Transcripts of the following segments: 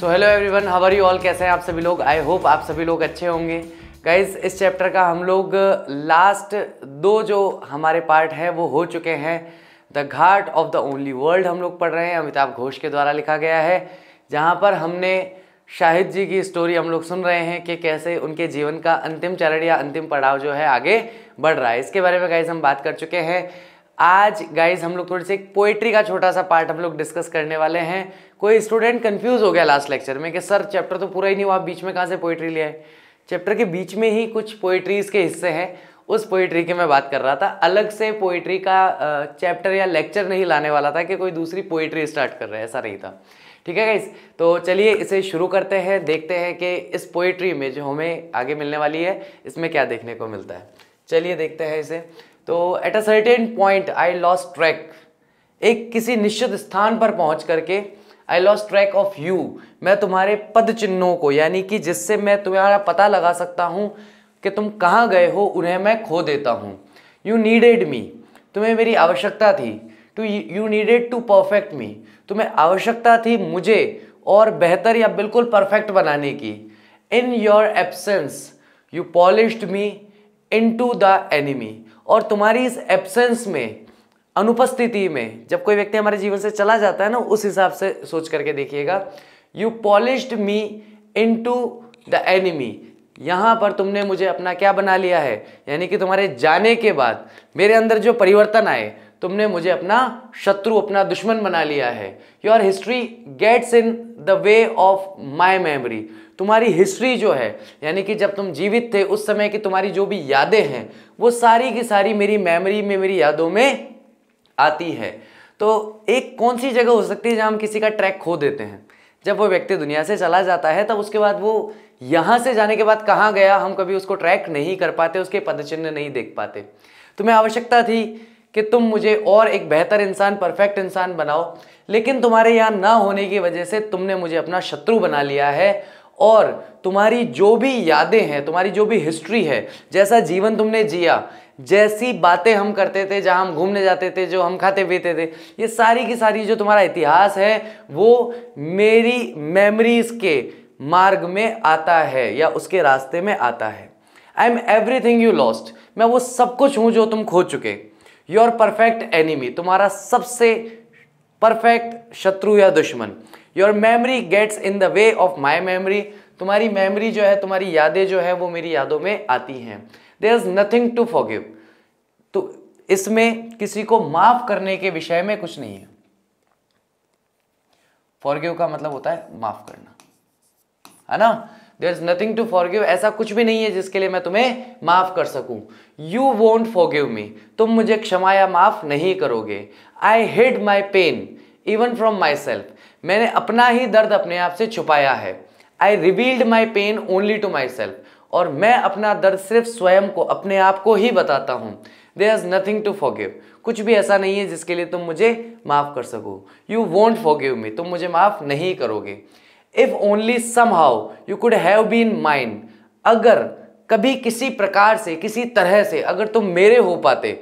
so hello everyone how are you all कैसे हैं आप सभी लोग आई होप आप सभी लोग अच्छे होंगे गाइज इस चैप्टर का हम लोग लास्ट uh, दो जो हमारे पार्ट हैं वो हो चुके हैं the ghat of the only world हम लोग पढ़ रहे हैं अमिताभ घोष के द्वारा लिखा गया है जहाँ पर हमने शाहिद जी की स्टोरी हम लोग सुन रहे हैं कि कैसे उनके जीवन का अंतिम चरण या अंतिम पड़ाव जो है आगे बढ़ रहा है इसके बारे में गाइज हम बात कर चुके हैं आज गाइज हम लोग थोड़ी सी एक पोइट्री का छोटा सा पार्ट हम लोग डिस्कस करने वाले हैं कोई स्टूडेंट कंफ्यूज हो गया लास्ट लेक्चर में कि सर चैप्टर तो पूरा ही नहीं हुआ आप बीच में कहाँ से पोइट्री लिया है चैप्टर के बीच में ही कुछ पोइट्रीज के हिस्से हैं उस पोइट्री की मैं बात कर रहा था अलग से पोइट्री का चैप्टर या लेक्चर नहीं लाने वाला था कि कोई दूसरी पोइट्री स्टार्ट कर रहा है ऐसा नहीं था ठीक है गाइस तो चलिए इसे शुरू करते हैं देखते हैं कि इस पोइट्री में जो हमें आगे मिलने वाली है इसमें क्या देखने को मिलता है चलिए देखते हैं इसे तो at a certain point I lost track एक किसी निश्चित स्थान पर पहुंच करके I lost track of you मैं तुम्हारे पद चिन्हों को यानी कि जिससे मैं तुम्हारा पता लगा सकता हूँ कि तुम कहाँ गए हो उन्हें मैं खो देता हूँ यू नीडेड मी तुम्हें मेरी आवश्यकता थी to you needed to perfect me तुम्हें आवश्यकता थी मुझे और बेहतर या बिल्कुल परफेक्ट बनाने की in your absence you polished me into the enemy और तुम्हारी इस एब्सेंस में अनुपस्थिति में जब कोई व्यक्ति हमारे जीवन से चला जाता है ना उस हिसाब से सोच करके देखिएगा you polished me into the enemy यहाँ पर तुमने मुझे अपना क्या बना लिया है यानी कि तुम्हारे जाने के बाद मेरे अंदर जो परिवर्तन आए तुमने मुझे अपना शत्रु अपना दुश्मन बना लिया है your history gets in the way of my memory तुम्हारी हिस्ट्री जो है यानी कि जब तुम जीवित थे उस समय की तुम्हारी जो भी यादें हैं वो सारी की सारी मेरी मेमोरी में मेरी यादों में आती है तो एक कौन सी जगह हो सकती है जहाँ हम किसी का ट्रैक खो देते हैं जब वो व्यक्ति दुनिया से चला जाता है तब उसके बाद वो यहाँ से जाने के बाद कहाँ गया हम कभी उसको ट्रैक नहीं कर पाते उसके पदचिन्ह नहीं देख पाते तुम्हें आवश्यकता थी कि तुम मुझे और एक बेहतर इंसान परफेक्ट इंसान बनाओ लेकिन तुम्हारे यहाँ ना होने की वजह से तुमने मुझे अपना शत्रु बना लिया है और तुम्हारी जो भी यादें हैं तुम्हारी जो भी हिस्ट्री है जैसा जीवन तुमने जिया जैसी बातें हम करते थे जहाँ हम घूमने जाते थे जो हम खाते पीते थे ये सारी की सारी जो तुम्हारा इतिहास है वो मेरी मेमरीज के मार्ग में आता है या उसके रास्ते में आता है I am everything you lost मैं वो सब कुछ हूँ जो तुम खो चुके योर परफेक्ट एनिमी तुम्हारा सबसे परफेक्ट शत्रु या दुश्मन your memory gets in the way of my memory तुम्हारी मेमरी जो है तुम्हारी यादें जो है वो मेरी यादों में आती हैं there is nothing to forgive तो इसमें किसी को माफ करने के विषय में कुछ नहीं है फॉरगिव का मतलब होता है माफ करना है ना there is nothing to forgive ऐसा कुछ भी नहीं है जिसके लिए मैं तुम्हें माफ कर सकूं यू वोंट फॉरगिव मी तुम मुझे क्षमा या माफ नहीं करोगे I hid my pain even from myself मैंने अपना ही दर्द अपने आप से छुपाया है I revealed my pain only to myself और मैं अपना दर्द सिर्फ स्वयं को अपने आप को ही बताता हूँ दे आज नथिंग टू फॉगिव कुछ भी ऐसा नहीं है जिसके लिए तुम मुझे माफ़ कर सको यू वॉन्ट फॉगिव मी तुम मुझे माफ़ नहीं करोगे if only somehow you could have been mine अगर कभी किसी प्रकार से किसी तरह से अगर तुम मेरे हो पाते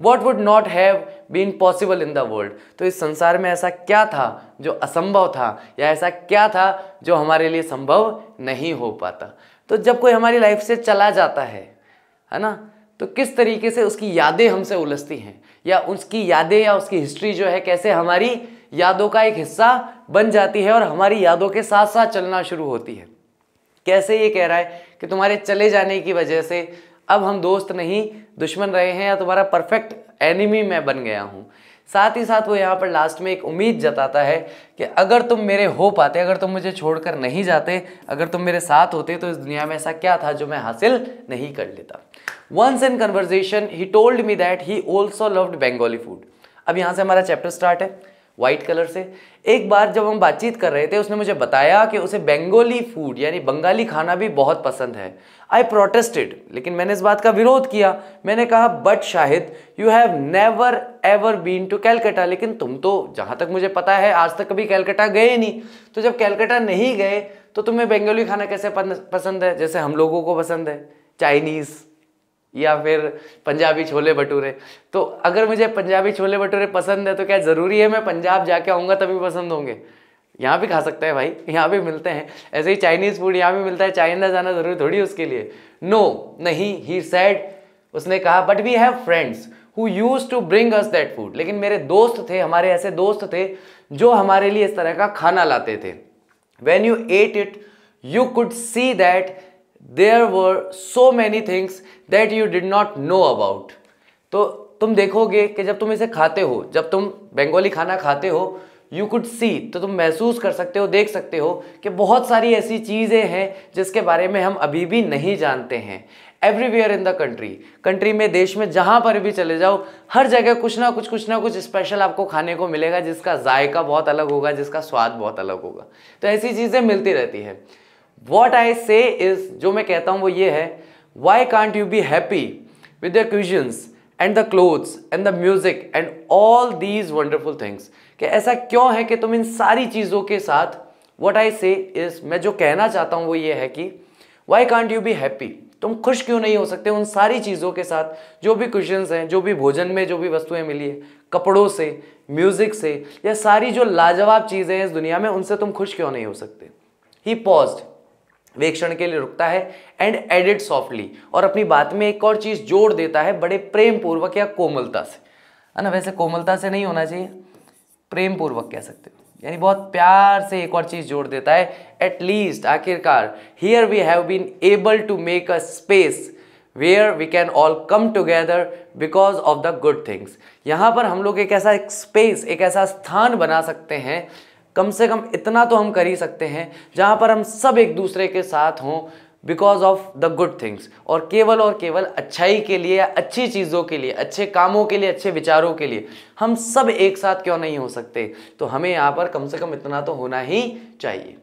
what would not have been possible in the world तो इस संसार में ऐसा क्या था जो असंभव था या ऐसा क्या था जो हमारे लिए संभव नहीं हो पाता तो जब कोई हमारी लाइफ से चला जाता है है ना तो किस तरीके से उसकी यादें हमसे उलझती हैं या उसकी यादें या उसकी हिस्ट्री जो है कैसे हमारी यादों का एक हिस्सा बन जाती है और हमारी यादों के साथ साथ चलना शुरू होती है कैसे ये कह रहा है कि तुम्हारे चले जाने की वजह से अब हम दोस्त नहीं दुश्मन रहे हैं या तुम्हारा परफेक्ट एनिमी मैं बन गया हूँ साथ ही साथ वो यहाँ पर लास्ट में एक उम्मीद जताता है कि अगर तुम मेरे हो पाते अगर तुम मुझे छोड़कर नहीं जाते अगर तुम मेरे साथ होते तो इस दुनिया में ऐसा क्या था जो मैं हासिल नहीं कर लेता once in conversation he told me that he also loved Bengali food अब यहाँ से हमारा चैप्टर स्टार्ट है वाइट कलर से एक बार जब हम बातचीत कर रहे थे उसने मुझे बताया कि उसे बंगाली फूड यानी बंगाली खाना भी बहुत पसंद है आई प्रोटेस्टेड लेकिन मैंने इस बात का विरोध किया मैंने कहा but Shahid you have never ever been to Calcutta लेकिन तुम तो जहाँ तक मुझे पता है आज तक कभी कैलकटा गए नहीं तो जब कैलकटा नहीं गए तो तुम्हें बंगाली खाना कैसे पसंद है जैसे हम लोगों को पसंद है चाइनीज़ या फिर पंजाबी छोले भटूरे तो अगर मुझे पंजाबी छोले भटूरे पसंद है तो क्या ज़रूरी है मैं पंजाब जाके आऊँगा तभी पसंद होंगे यहाँ भी खा सकते हैं भाई यहाँ भी मिलते हैं ऐसे ही चाइनीज़ फूड यहाँ भी मिलता है चाइना जाना ज़रूरी थोड़ी उसके लिए नो no, नहीं ही सैड उसने कहा but we have friends who used to bring us that food लेकिन मेरे दोस्त थे हमारे ऐसे दोस्त थे जो हमारे लिए इस तरह का खाना लाते थे when you ate it you could see that there were so many things that you did not know about तो तुम देखोगे कि जब तुम इसे खाते हो जब तुम बंगाली खाना खाते हो यू कुड सी तो तुम महसूस कर सकते हो देख सकते हो कि बहुत सारी ऐसी चीज़ें हैं जिसके बारे में हम अभी भी नहीं जानते हैं everywhere in the country country में देश में जहाँ पर भी चले जाओ हर जगह कुछ ना कुछ कुछ ना कुछ स्पेशल आपको खाने को मिलेगा जिसका जायका बहुत अलग होगा जिसका स्वाद बहुत अलग होगा तो ऐसी चीज़ें मिलती रहती हैं वॉट आई से इज जो मैं कहता हूँ वो ये है why can't you be happy with your cuisines and the clothes and the music and all these wonderful things कि ऐसा क्यों है कि तुम इन सारी चीज़ों के साथ वट आई से इज मैं जो कहना चाहता हूँ वो ये है कि why can't you be happy तुम खुश क्यों नहीं हो सकते उन सारी चीज़ों के साथ जो भी क्वेश्चन हैं जो भी भोजन में जो भी वस्तुएं मिली है कपड़ों से म्यूज़िक से या सारी जो लाजवाब चीज़ें हैं इस दुनिया में उनसे तुम खुश क्यों नहीं हो सकते ही पॉज्ड वेक्षण क्षण के लिए रुकता है एंड एडिट सॉफ्टली और अपनी बात में एक और चीज़ जोड़ देता है बड़े प्रेम पूर्वक या कोमलता से है ना वैसे कोमलता से नहीं होना चाहिए प्रेम पूर्वक कह सकते हो यानी बहुत प्यार से एक और चीज़ जोड़ देता है एटलीस्ट आखिरकार here we have been able to make a space where we can all come together because of the good things यहाँ पर हम लोग एक ऐसा एक स्पेस एक ऐसा स्थान बना सकते हैं कम से कम इतना तो हम कर ही सकते हैं जहाँ पर हम सब एक दूसरे के साथ हों because of the good things और केवल और केवल अच्छाई के लिए अच्छी चीज़ों के लिए अच्छे कामों के लिए अच्छे विचारों के लिए हम सब एक साथ क्यों नहीं हो सकते तो हमें यहाँ पर कम से कम इतना तो होना ही चाहिए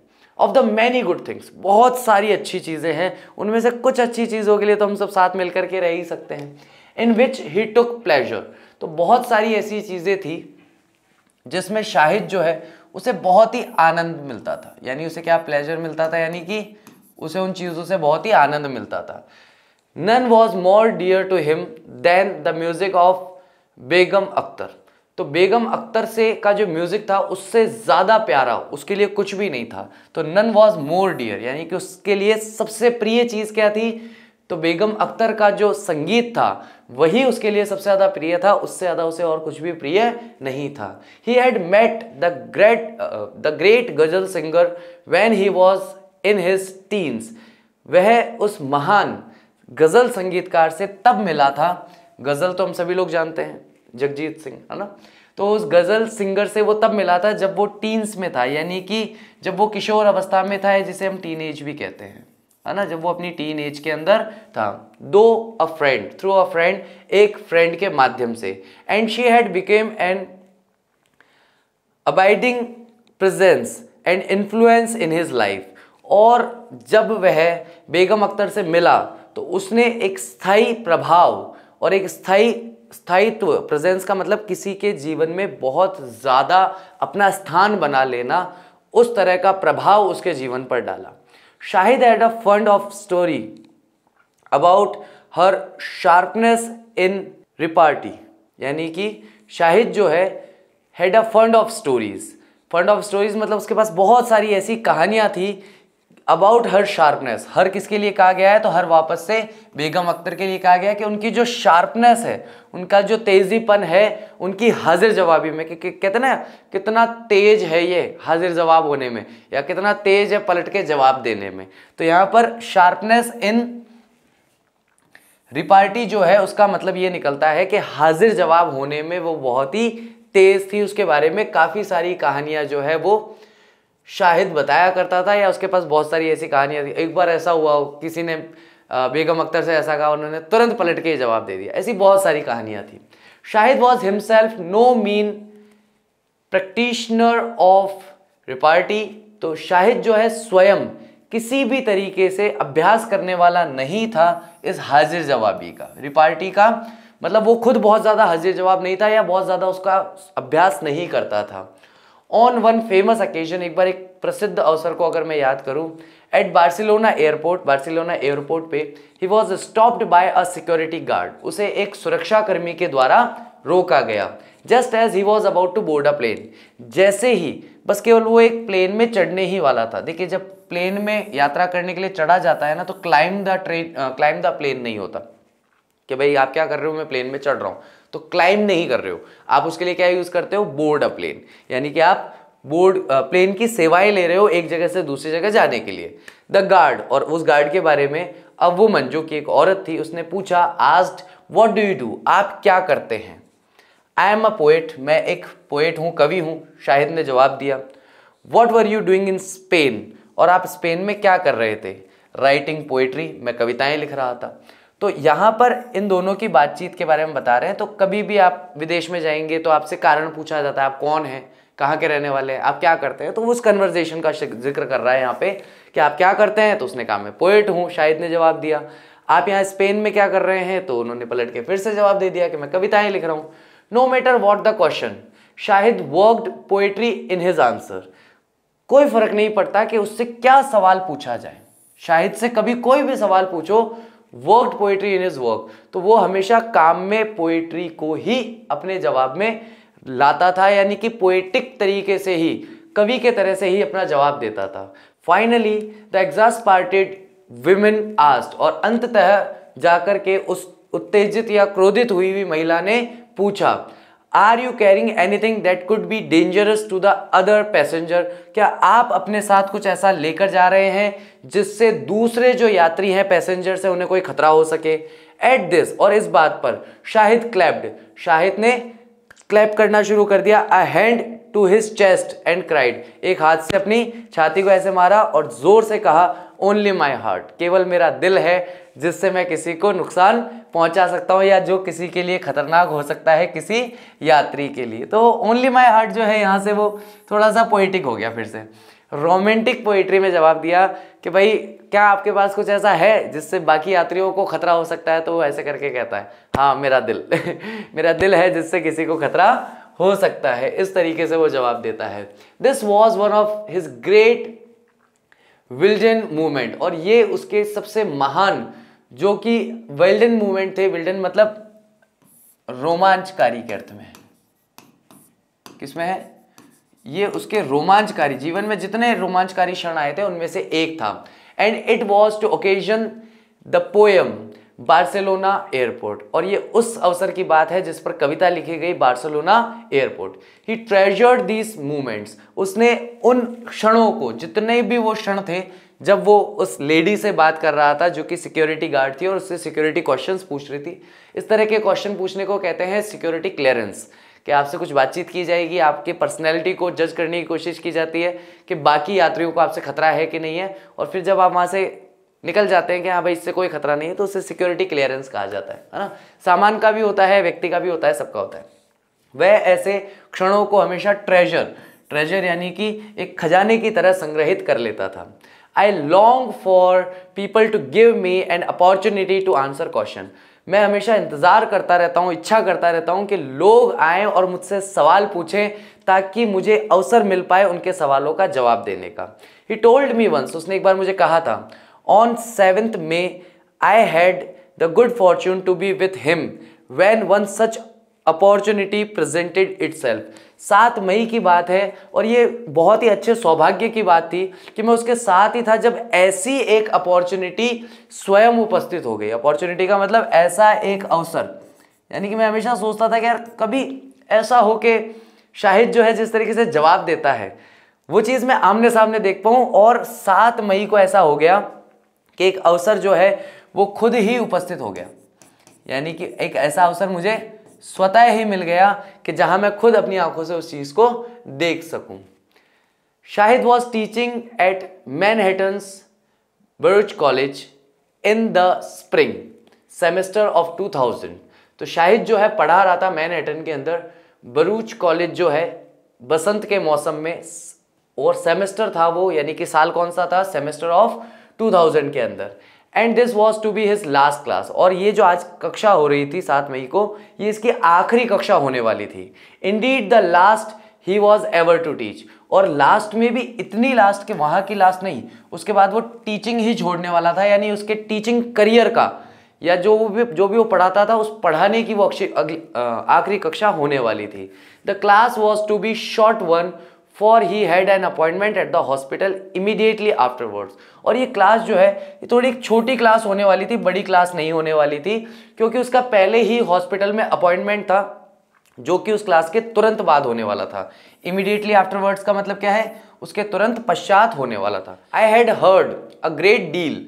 of the many good things बहुत सारी अच्छी चीज़ें हैं उनमें से कुछ अच्छी चीज़ों के लिए तो हम सब साथ मिल के रह ही सकते हैं इन विच ही टुक प्लेजर तो बहुत सारी ऐसी चीज़ें थी जिसमें शाहिद जो है उसे बहुत ही आनंद मिलता था यानी उसे क्या प्लेजर मिलता था यानी कि उसे उन चीज़ों से बहुत ही आनंद मिलता था none was more dear to him than the music of Begum Akhtar तो बेगम अख्तर से का जो म्यूजिक था उससे ज़्यादा प्यारा उसके लिए कुछ भी नहीं था तो नन वॉज मोर डियर यानी कि उसके लिए सबसे प्रिय चीज़ क्या थी तो बेगम अख्तर का जो संगीत था वही उसके लिए सबसे ज़्यादा प्रिय था उससे ज़्यादा उसे और कुछ भी प्रिय नहीं था he had met the great the great ghazal singer when he was in his teens वह उस महान गज़ल संगीतकार से तब मिला था गज़ल तो हम सभी लोग जानते हैं जगजीत सिंह है ना तो उस गज़ल सिंगर से वो तब मिला था जब वो टीन्स में था यानी कि जब वो किशोर अवस्था में था जिसे हम टीन भी कहते हैं है ना जब वो अपनी टीन एज के अंदर था दो a friend through a friend एक फ्रेंड के माध्यम से and she had become an abiding presence and influence in his life और जब वह बेगम अख्तर से मिला तो उसने एक स्थायी प्रभाव और एक स्थायी स्थायित्व प्रेजेंस का मतलब किसी के जीवन में बहुत ज़्यादा अपना स्थान बना लेना उस तरह का प्रभाव उसके जीवन पर डाला Shahid had a fund of story about her sharpness in repartee यानी कि शाहिद जो है had a fund of stories fund of stories मतलब उसके पास बहुत सारी ऐसी कहानियाँ थी अबाउट हर शार्पनेस हर किसके लिए कहा गया है तो हर वापस से बेगम अख्तर के लिए कहा गया है कि उनकी जो शार्पनेस है उनका जो तेज़ीपन है उनकी हाजिर जवाबी में कि, कि कहते ना कितना तेज है ये हाजिर जवाब होने में या कितना तेज है पलट के जवाब देने में तो यहाँ पर शार्पनेस इन रिपार्टी जो है उसका मतलब ये निकलता है कि हाजिर जवाब होने में वो बहुत ही तेज़ थी उसके बारे में काफ़ी सारी कहानियां जो है वो शाहिद बताया करता था या उसके पास बहुत सारी ऐसी कहानियाँ थी एक बार ऐसा हुआ किसी ने बेगम अख्तर से ऐसा कहा उन्होंने तुरंत पलट के जवाब दे दिया ऐसी बहुत सारी कहानियाँ थी Shahid was himself no mean practitioner of repartee तो शाहिद जो है स्वयं किसी भी तरीके से अभ्यास करने वाला नहीं था इस हाजिर जवाबी का रिपार्टी का मतलब वो खुद बहुत ज़्यादा हाजिर जवाब नहीं था या बहुत ज़्यादा उसका अभ्यास नहीं करता था ऑन वन फेमस अकेजन एक बार एक प्रसिद्ध अवसर को अगर मैं याद करूं at Barcelona airport Barcelona airport पे he was stopped by a security guard उसे एक सुरक्षाकर्मी के द्वारा रोका गया just as he was about to board a plane जैसे ही बस केवल वो एक प्लेन में चढ़ने ही वाला था देखिए जब प्लेन में यात्रा करने के लिए चढ़ा जाता है ना तो climb the train climb the plane नहीं होता कि भाई आप क्या कर रहे हो मैं प्लेन में चढ़ रहा हूँ तो क्लाइंब नहीं कर रहे हो आप उसके लिए क्या यूज़ करते हो बोर्ड अ प्लेन यानी कि आप बोर्ड प्लेन की सेवाएं ले रहे हो एक जगह से दूसरी जगह जाने के लिए द गार्ड और उस गार्ड के बारे में अब वो मन जो कि एक औरत थी उसने पूछा asked what do you do आप क्या करते हैं आई एम अ पोएट मैं एक पोएट हूँ कवि हूँ शाहिद ने जवाब दिया what were you doing in Spain और आप स्पेन में क्या कर रहे थे राइटिंग पोएट्री मैं कविताएं लिख रहा था तो यहाँ पर इन दोनों की बातचीत के बारे में बता रहे हैं तो कभी भी आप विदेश में जाएंगे तो आपसे कारण पूछा जाता है आप कौन हैं कहाँ के रहने वाले हैं आप क्या करते हैं तो उस कन्वर्जेशन का जिक्र कर रहा है यहाँ पे कि आप क्या करते हैं तो उसने कहा मैं पोइट हूँ शाहिद ने जवाब दिया आप यहाँ स्पेन में क्या कर रहे हैं तो उन्होंने पलट के फिर से जवाब दे दिया कि मैं कविताएं लिख रहा हूँ no matter what the question Shahid worked poetry in his answer कोई फर्क नहीं पड़ता कि उससे क्या सवाल पूछा जाए शाहिद से कभी कोई भी सवाल पूछो worked poetry in his work तो वो हमेशा काम में पोइट्री को ही अपने जवाब में लाता था यानी कि पोएटिक तरीके से ही कवि के तरह से ही अपना जवाब देता था finally the exasperated women asked और अंततः जाकर के उस उत्तेजित या क्रोधित हुई हुई महिला ने पूछा are you carrying anything that could be dangerous to the other passenger क्या आप अपने साथ कुछ ऐसा लेकर जा रहे हैं जिससे दूसरे जो यात्री हैं पैसेंजर से उन्हें कोई खतरा हो सके एट दिस और इस बात पर शाहिद क्लैप्ड शाहिद ने क्लैप करना शुरू कर दिया a hand to his chest and cried एक हाथ से अपनी छाती को ऐसे मारा और जोर से कहा ओनली माई हार्ट केवल मेरा दिल है जिससे मैं किसी को नुकसान पहुंचा सकता हूं या जो किसी के लिए खतरनाक हो सकता है किसी यात्री के लिए तो ओनली माई हार्ट जो है यहाँ से वो थोड़ा सा पोइटिक हो गया फिर से रोमांटिक पोइट्री में जवाब दिया कि भाई क्या आपके पास कुछ ऐसा है जिससे बाकी यात्रियों को खतरा हो सकता है तो वो ऐसे करके कहता है हाँ मेरा दिल मेरा दिल है जिससे किसी को खतरा हो सकता है इस तरीके से वो जवाब देता है this was one of his great Wildean movement और ये उसके सबसे महान जो कि वेल्डन मूवमेंट थे विल्डन मतलब रोमांचकारी के अर्थ में किसमें है ये उसके रोमांचकारी जीवन में जितने रोमांचकारी क्षण आए थे उनमें से एक था and it was to occasion the poem Barcelona airport और ये उस अवसर की बात है जिस पर कविता लिखी गई Barcelona airport he treasured these moments उसने उन क्षणों को जितने भी वो क्षण थे जब वो उस लेडी से बात कर रहा था जो कि सिक्योरिटी गार्ड थी और उससे सिक्योरिटी क्वेश्चंस पूछ रही थी इस तरह के क्वेश्चन पूछने को कहते हैं सिक्योरिटी क्लियरेंस कि आपसे कुछ बातचीत की जाएगी आपके पर्सनैलिटी को जज करने की कोशिश की जाती है कि बाकी यात्रियों को आपसे खतरा है कि नहीं है और फिर जब आप वहाँ से निकल जाते हैं कि हाँ भाई इससे कोई खतरा नहीं है तो उसे सिक्योरिटी क्लियरेंस कहा जाता है है ना सामान का भी होता है व्यक्ति का भी होता है सबका होता है वह ऐसे क्षणों को हमेशा ट्रेजर ट्रेजर यानी कि एक खजाने की तरह संग्रहित कर लेता था I long for people to give me an opportunity to answer question मैं हमेशा इंतज़ार करता रहता हूँ इच्छा करता रहता हूँ कि लोग आए और मुझसे सवाल पूछें ताकि मुझे अवसर मिल पाए उनके सवालों का जवाब देने का ही टोल्ड मी वंस उसने एक बार मुझे कहा था on seventh May I had the good fortune to be with him when one such opportunity presented itself सात मई की बात है और ये बहुत ही अच्छे सौभाग्य की बात थी कि मैं उसके साथ ही था जब ऐसी एक अपॉर्चुनिटी स्वयं उपस्थित हो गई अपॉर्चुनिटी का मतलब ऐसा एक अवसर यानी कि मैं हमेशा सोचता था कि यार कभी ऐसा हो के शाहिद जो है जिस तरीके से जवाब देता है वो चीज़ मैं आमने सामने देख पाऊँ और सात मई को ऐसा हो गया कि एक अवसर जो है वो खुद ही उपस्थित हो गया यानी कि एक ऐसा अवसर मुझे स्वतः ही मिल गया कि जहां मैं खुद अपनी आंखों से उस चीज़ को देख सकूं Shahid was teaching at Manhattan's Baruch college in the spring semester of 2000 तो शाहिद जो है पढ़ा रहा था मैनहेटन के अंदर बरूच कॉलेज जो है बसंत के मौसम में और सेमेस्टर था वो यानी कि साल कौन सा था सेमेस्टर ऑफ 2000 के अंदर and this was to be his last class और ये जो आज कक्षा हो रही थी सात मई को ये इसकी आखिरी कक्षा होने वाली थी indeed the last he was ever to teach और लास्ट में भी इतनी लास्ट के वहाँ की लास्ट नहीं उसके बाद वो टीचिंग ही छोड़ने वाला था यानी उसके टीचिंग करियर का या जो भी जो भी वो पढ़ाता था उस पढ़ाने की वो आखिरी कक्षा होने वाली थी the class was to be short one for he had an appointment at the hospital immediately afterwards और ये क्लास जो है ये थोड़ी छोटी क्लास होने वाली थी बड़ी क्लास नहीं होने वाली थी क्योंकि उसका पहले ही हॉस्पिटल में अपॉइंटमेंट था जो कि उस क्लास के तुरंत बाद होने वाला था इमीडिएटली आफ्टरवर्ड्स का मतलब क्या है उसके तुरंत पश्चात होने वाला था I had heard a great deal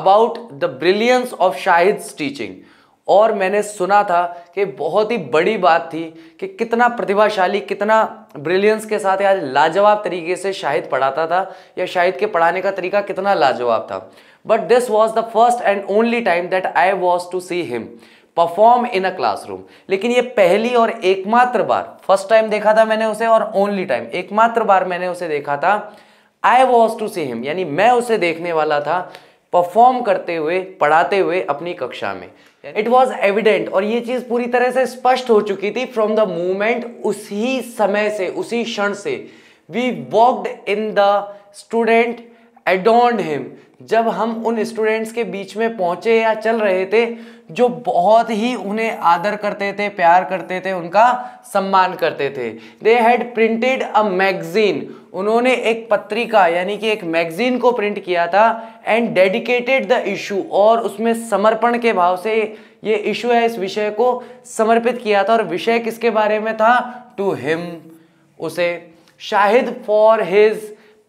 about the brilliance of Shahid's teaching और मैंने सुना था कि बहुत ही बड़ी बात थी कि कितना प्रतिभाशाली कितना ब्रिलियंस के साथ यार लाजवाब तरीके से शाहिद पढ़ाता था या शाहिद के पढ़ाने का तरीका कितना लाजवाब था but this was the first and only time that I was to see him perform in a classroom लेकिन ये पहली और एकमात्र बार फर्स्ट टाइम देखा था मैंने उसे और ओनली टाइम एकमात्र बार मैंने उसे देखा था I was to see him यानी मैं उसे देखने वाला था परफॉर्म करते हुए पढ़ाते हुए अपनी कक्षा में इट वॉज एविडेंट और ये चीज पूरी तरह से स्पष्ट हो चुकी थी फ्रॉम द मूवमेंट उसी समय से उसी क्षण से we walked in the student adored him जब हम उन स्टूडेंट्स के बीच में पहुंचे या चल रहे थे जो बहुत ही उन्हें आदर करते थे प्यार करते थे उनका सम्मान करते थे they had printed a magazine उन्होंने एक पत्रिका यानी कि एक मैगजीन को प्रिंट किया था एंड डेडिकेटेड द इशू और उसमें समर्पण के भाव से ये इशू है इस विषय को समर्पित किया था और विषय किसके बारे में था टू हिम उसे Shahid for his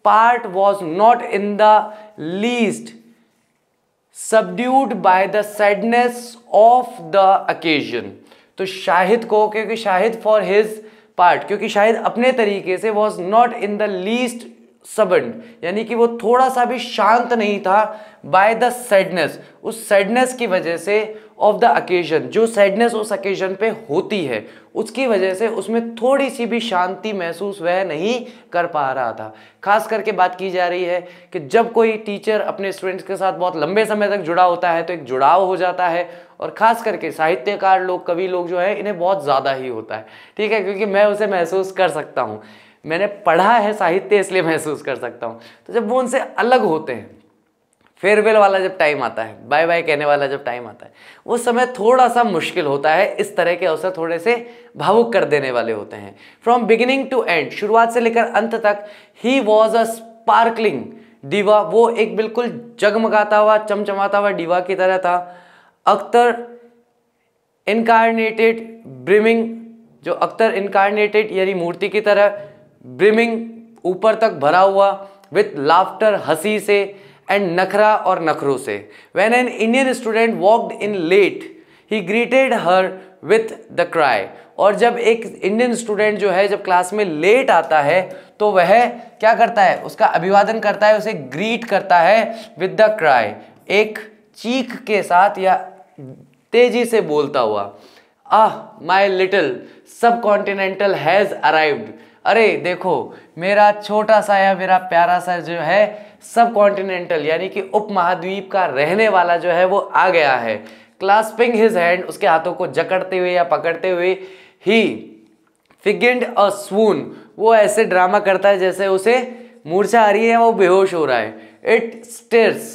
part was not in the least subdued by the sadness of the occasion तो शाहिद को क्योंकि शाहिद फॉर हिज पार्ट क्योंकि शाहिद अपने तरीके से was not in the least subdued यानी कि वो थोड़ा सा भी शांत नहीं था बाय द सैडनेस उस सैडनेस की वजह से ऑफ द अकेजन जो सैडनेस उस अकेजन पे होती है उसकी वजह से उसमें थोड़ी सी भी शांति महसूस वह नहीं कर पा रहा था खास करके बात की जा रही है कि जब कोई टीचर अपने स्टूडेंट्स के साथ बहुत लंबे समय तक जुड़ा होता है तो एक जुड़ाव हो जाता है और ख़ास करके साहित्यकार लोग कवि लोग जो है इन्हें बहुत ज़्यादा ही होता है ठीक है क्योंकि मैं उसे महसूस कर सकता हूँ मैंने पढ़ा है साहित्य इसलिए महसूस कर सकता हूँ तो जब वो उनसे अलग होते हैं फेयरवेल वाला जब टाइम आता है बाय बाय कहने वाला जब टाइम आता है वो समय थोड़ा सा मुश्किल होता है इस तरह के अवसर थोड़े से भावुक कर देने वाले होते हैं फ्रॉम बिगिनिंग टू एंड शुरुआत से लेकर अंत तक he was a sparkling diva वो एक बिल्कुल जगमगाता हुआ चमचमाता हुआ डीवा की तरह था अख्तर इनकारनेटेड ब्रिमिंग जो अख्तर इनकारनेटेड यानी मूर्ति की तरह ब्रिमिंग ऊपर तक भरा हुआ विथ लाफ्टर हंसी से एंड नखरा और नखरों से when an Indian student walked in late he greeted her with the cry और जब एक इंडियन स्टूडेंट जो है जब क्लास में लेट आता है तो वह क्या करता है उसका अभिवादन करता है उसे ग्रीट करता है विद द क्राई एक चीख के साथ या तेजी से बोलता हुआ ah my little subcontinental has arrived अरे देखो मेरा छोटा सा या मेरा प्यारा सा जो है सब कॉन्टिनेंटल यानी कि उपमहाद्वीप का रहने वाला जो है वो आ गया है क्लास्पिंग हिज हैंड उसके हाथों को जकड़ते हुए या पकड़ते हुए ही फिगेंड अ स्वून वो ऐसे ड्रामा करता है जैसे उसे मूर्छा आ रही है वो बेहोश हो रहा है it stirs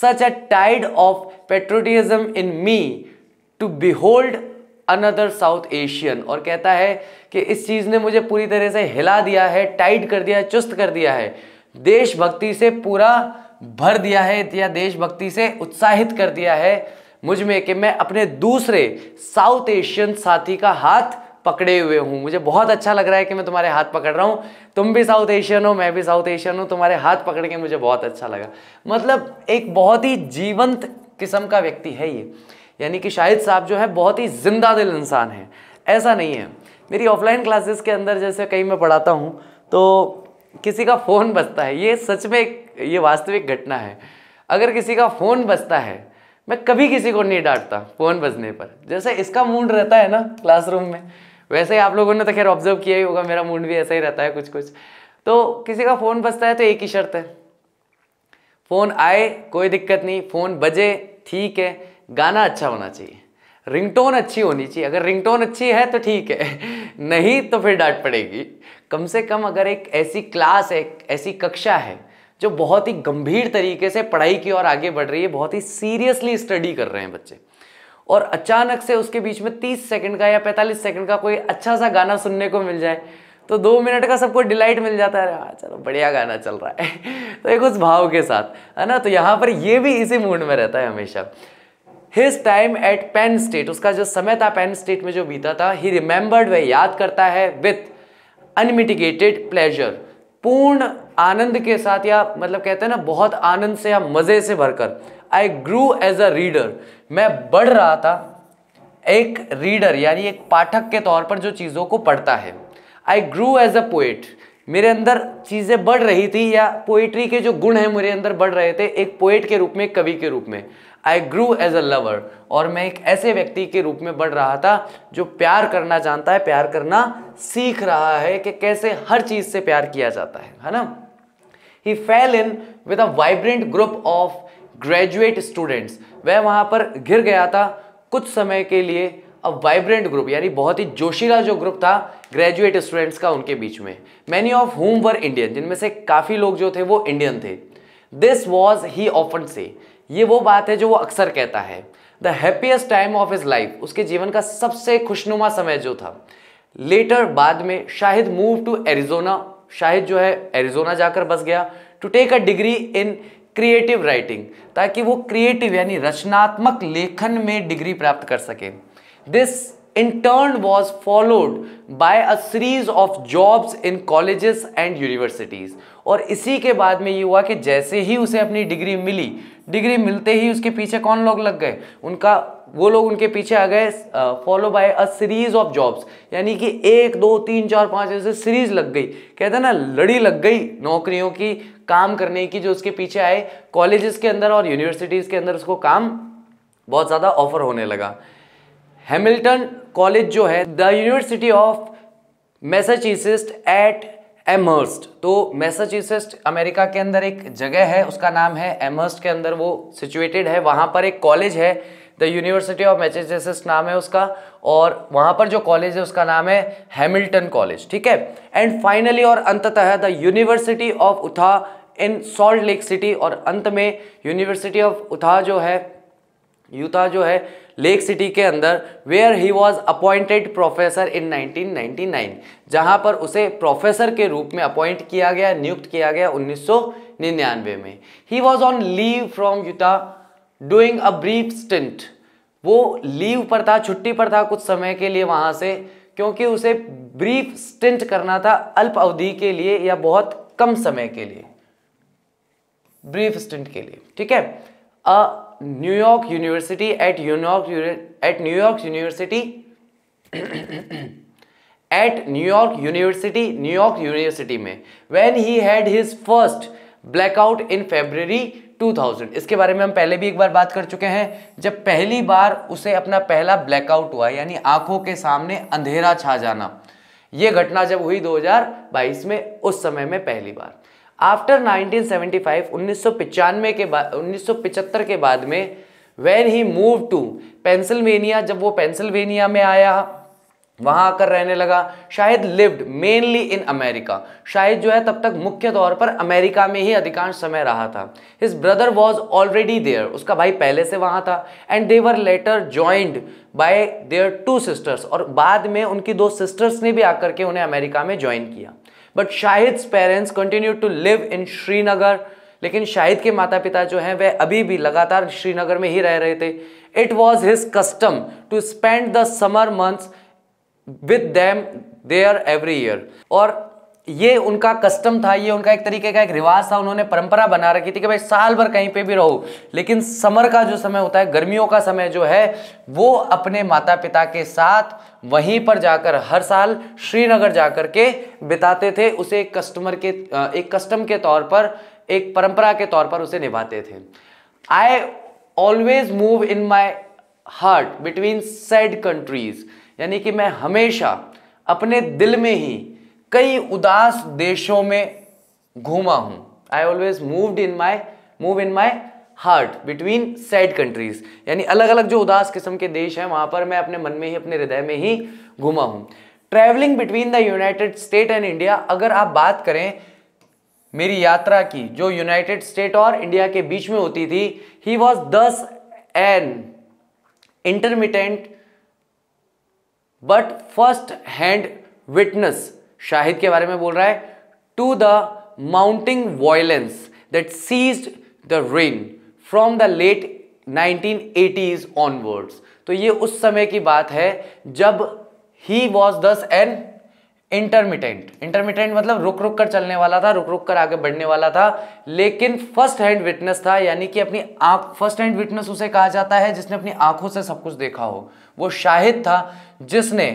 such a tide of patriotism in me to behold another South Asian और कहता है कि इस चीज़ ने मुझे पूरी तरह से हिला दिया है टाइट कर दिया है चुस्त कर दिया है देशभक्ति से पूरा भर दिया है या देशभक्ति से उत्साहित कर दिया है मुझ में कि मैं अपने दूसरे साउथ एशियन साथी का हाथ पकड़े हुए हूँ मुझे बहुत अच्छा लग रहा है कि मैं तुम्हारे हाथ पकड़ रहा हूँ तुम भी साउथ एशियन हो मैं भी साउथ एशियन हूँ तुम्हारे हाथ पकड़ के मुझे बहुत अच्छा लगा मतलब एक बहुत ही जीवंत किस्म का व्यक्ति है ये यानी कि शाहिद साहब जो है बहुत ही जिंदा दिल इंसान है ऐसा नहीं है मेरी ऑफलाइन क्लासेस के अंदर जैसे कहीं मैं पढ़ाता हूँ तो किसी का फ़ोन बजता है ये सच में एक ये वास्तविक घटना है अगर किसी का फ़ोन बजता है मैं कभी किसी को नहीं डांटता फ़ोन बजने पर जैसे इसका मूड रहता है ना क्लासरूम में वैसे ही आप लोगों ने तो खैर ऑब्जर्व किया ही होगा मेरा मूड भी ऐसा ही रहता है कुछ कुछ तो किसी का फ़ोन बजता है तो एक ही शर्त है फ़ोन आए कोई दिक्कत नहीं फ़ोन बजे ठीक है गाना अच्छा होना चाहिए रिंगटोन अच्छी होनी चाहिए अगर रिंगटोन अच्छी है तो ठीक है नहीं तो फिर डांट पड़ेगी कम से कम अगर एक ऐसी क्लास है ऐसी कक्षा है जो बहुत ही गंभीर तरीके से पढ़ाई की ओर आगे बढ़ रही है बहुत ही सीरियसली स्टडी कर रहे हैं बच्चे और अचानक से उसके बीच में 30 सेकंड का या 45 सेकंड का कोई अच्छा सा गाना सुनने को मिल जाए तो दो मिनट का सबको डिलाइट मिल जाता है हाँ चलो बढ़िया गाना चल रहा है तो एक उस भाव के साथ है ना तो यहाँ पर ये भी इसी मूड में रहता है हमेशा his time at Penn State उसका जो समय था पेन स्टेट में जो बीता था ही रिमेंबर्ड वह याद करता है विथ अनमिटिगेटेड प्लेजर पूर्ण आनंद के साथ या मतलब कहते हैं ना बहुत आनंद से या मज़े से भरकर आई ग्रू एज अ रीडर मैं बढ़ रहा था एक रीडर यानी एक पाठक के तौर पर जो चीज़ों को पढ़ता है आई ग्रू एज अ पोइट मेरे अंदर चीज़ें बढ़ रही थी या पोइट्री के जो गुण हैं मेरे अंदर बढ़ रहे थे एक पोइट के रूप में एक कवि के रूप में आई ग्रू एज अ लवर और मैं एक ऐसे व्यक्ति के रूप में बढ़ रहा था जो प्यार करना जानता है प्यार करना सीख रहा है कि कैसे हर चीज़ से प्यार किया जाता है है ना he fell in with a vibrant group of graduate students वह वहां पर घिर गया था कुछ समय के लिए अब वाइब्रेंट ग्रुप यानी बहुत ही जोशीला जो ग्रुप था ग्रेजुएट स्टूडेंट्स का उनके बीच में many of whom were Indian जिनमें से काफ़ी लोग जो थे वो इंडियन थे दिस वॉज ही ऑफन से ये वो बात है जो वो अक्सर कहता है the happiest time of his life उसके जीवन का सबसे खुशनुमा समय जो था लेटर बाद में Shahid move to Arizona Shahid जो है एरिजोना जाकर बस गया to take a degree in creative writing ताकि वो क्रिएटिव यानी रचनात्मक लेखन में डिग्री प्राप्त कर सके this in turn was followed by a series of jobs in college and universities और इसी के बाद में ये हुआ कि जैसे ही उसे अपनी डिग्री मिली डिग्री मिलते ही उसके पीछे कौन लोग लग गए उनका वो लोग उनके पीछे आ गए follow by a series of jobs यानी कि एक दो तीन चार पाँच ऐसे सीरीज लग गई कहते हैं ना लड़ी लग गई नौकरियों की काम करने की जो उसके पीछे आए कॉलेजेस के अंदर और यूनिवर्सिटीज़ के अंदर उसको काम बहुत ज़्यादा ऑफर होने लगा हैमिल्टन कॉलेज जो है the university of Massachusetts at Amherst तो मैसाचुसेट्स अमेरिका के अंदर एक जगह है उसका नाम है एमर्स्ट के अंदर वो सिचुएटेड है वहाँ पर एक कॉलेज है द यूनिवर्सिटी ऑफ मैसेचुसेट्स नाम है उसका और वहाँ पर जो कॉलेज है उसका नाम है हैमिल्टन कॉलेज ठीक है एंड फाइनली और अंततः the university of Utah in Salt Lake City और अंत में यूनिवर्सिटी ऑफ उथा जो है यूथा जो है लेक सिटी के अंदर where he was appointed professor in 1999 जहां पर उसे प्रोफेसर के रूप में अपॉइंट किया गया नियुक्त किया गया 1999 में he was on leave from Utah doing a brief stint वो लीव पर था छुट्टी पर था कुछ समय के लिए वहां से क्योंकि उसे ब्रीफ स्टिंट करना था अल्प अवधि के लिए या बहुत कम समय के लिए ब्रीफ स्टिंट के लिए ठीक है uh New York University at New York at New York University at New York University New York University में when he had his first blackout in February 2000 इसके बारे में हम पहले भी एक बार बात कर चुके हैं जब पहली बार उसे अपना पहला ब्लैकआउट हुआ यानी आंखों के सामने अंधेरा छा जाना यह घटना जब हुई 2022 में उस समय में पहली बार आफ्टर 1975 1995 के बाद 1975 के बाद में when he move to Pennsylvania जब वो पेंसिल्वेनिया में आया वहां आकर रहने लगा शायद लिव्ड मेनली इन अमेरिका शायद जो है तब तक मुख्य तौर पर अमेरिका में ही अधिकांश समय रहा था his brother was already there उसका भाई पहले से वहां था and they were later joined by their two sisters और बाद में उनकी दो सिस्टर्स ने भी आकर के उन्हें अमेरिका में ज्वाइन किया but Shahid's parents continue to live in Srinagar लेकिन शाहिद के माता पिता जो हैं वह अभी भी लगातार श्रीनगर में ही रह रहे थे it was his custom to spend the summer months with them there every year और ये उनका कस्टम था ये उनका एक तरीके का एक रिवाज था उन्होंने परंपरा बना रखी थी कि भाई साल भर कहीं पे भी रहो लेकिन समर का जो समय होता है गर्मियों का समय जो है वो अपने माता पिता के साथ वहीं पर जाकर हर साल श्रीनगर जाकर के बिताते थे उसे एक कस्टमर के एक कस्टम के तौर पर एक परंपरा के तौर पर उसे निभाते थे I always move in my heart between sad countries यानी कि मैं हमेशा अपने दिल में ही कई उदास देशों में घूमा हूं I always moved in my move in my heart between sad countries यानी अलग अलग जो उदास किस्म के देश हैं वहां पर मैं अपने मन में ही अपने हृदय में ही घूमा हूं travelling between the United State and India अगर आप बात करें मेरी यात्रा की जो यूनाइटेड स्टेट और इंडिया के बीच में होती थी he was thus an intermediate but first hand witness Shahid के बारे में बोल रहा है to the mounting violence that seize the region from the late 1980s onwards तो ये उस समय की बात है जब ही वॉज दस एन इंटरमीडियंट इंटरमीडियंट मतलब रुक रुक कर चलने वाला था रुक रुक कर आगे बढ़ने वाला था लेकिन फर्स्ट हैंड विटनेस था यानी कि अपनी आंख फर्स्ट हैंड विटनेस उसे कहा जाता है जिसने अपनी आंखों से सब कुछ देखा हो वो शाहिद था जिसने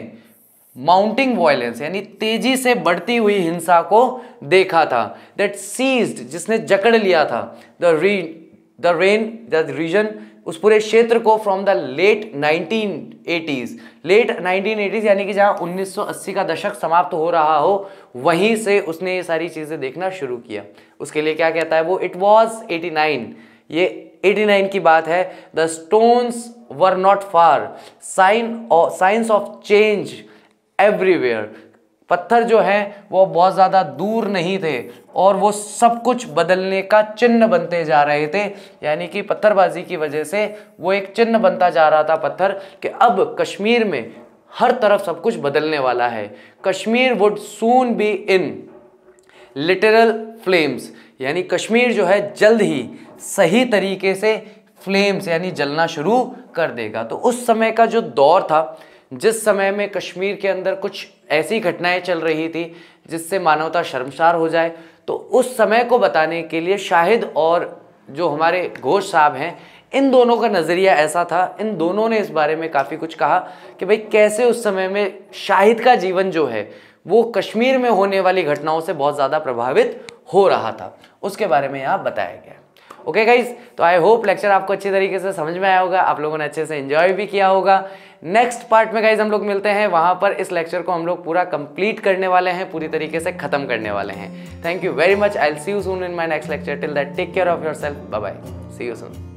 माउंटिंग वायलेंस यानी तेजी से बढ़ती हुई हिंसा को देखा था दैट सीज जिसने जकड़ लिया था द री द रेन द रीजन उस पूरे क्षेत्र को from the late 1980s late 1980s यानी कि जहाँ 1980 का दशक समाप्त हो रहा हो वहीं से उसने ये सारी चीज़ें देखना शुरू किया उसके लिए क्या कहता है वो इट वॉज 89 ये 89 की बात है the stones were not far sign signs of change everywhere पत्थर जो है वो बहुत ज़्यादा दूर नहीं थे और वो सब कुछ बदलने का चिन्ह बनते जा रहे थे यानी कि पत्थरबाजी की वजह से वो एक चिन्ह बनता जा रहा था पत्थर कि अब कश्मीर में हर तरफ सब कुछ बदलने वाला है Kashmir would soon be in literal flames यानी कश्मीर जो है जल्द ही सही तरीके से फ्लेम्स यानी जलना शुरू कर देगा तो उस समय का जो दौर था जिस समय में कश्मीर के अंदर कुछ ऐसी घटनाएं चल रही थी जिससे मानवता शर्मसार हो जाए तो उस समय को बताने के लिए शाहिद और जो हमारे घोष साहब हैं इन दोनों का नज़रिया ऐसा था इन दोनों ने इस बारे में काफ़ी कुछ कहा कि भाई कैसे उस समय में शाहिद का जीवन जो है वो कश्मीर में होने वाली घटनाओं से बहुत ज़्यादा प्रभावित हो रहा था उसके बारे में यहाँ बताया गया ओके गाइज तो आई होप लेक्चर आपको अच्छे तरीके से समझ में आया होगा आप लोगों ने अच्छे से इन्जॉय भी किया होगा नेक्स्ट पार्ट में गाइज हम लोग मिलते हैं वहाँ पर इस लेक्चर को हम लोग पूरा कंप्लीट करने वाले हैं पूरी तरीके से खत्म करने वाले हैं thank you very much I see you soon in my next lecture till that take care of yourself bye see you soon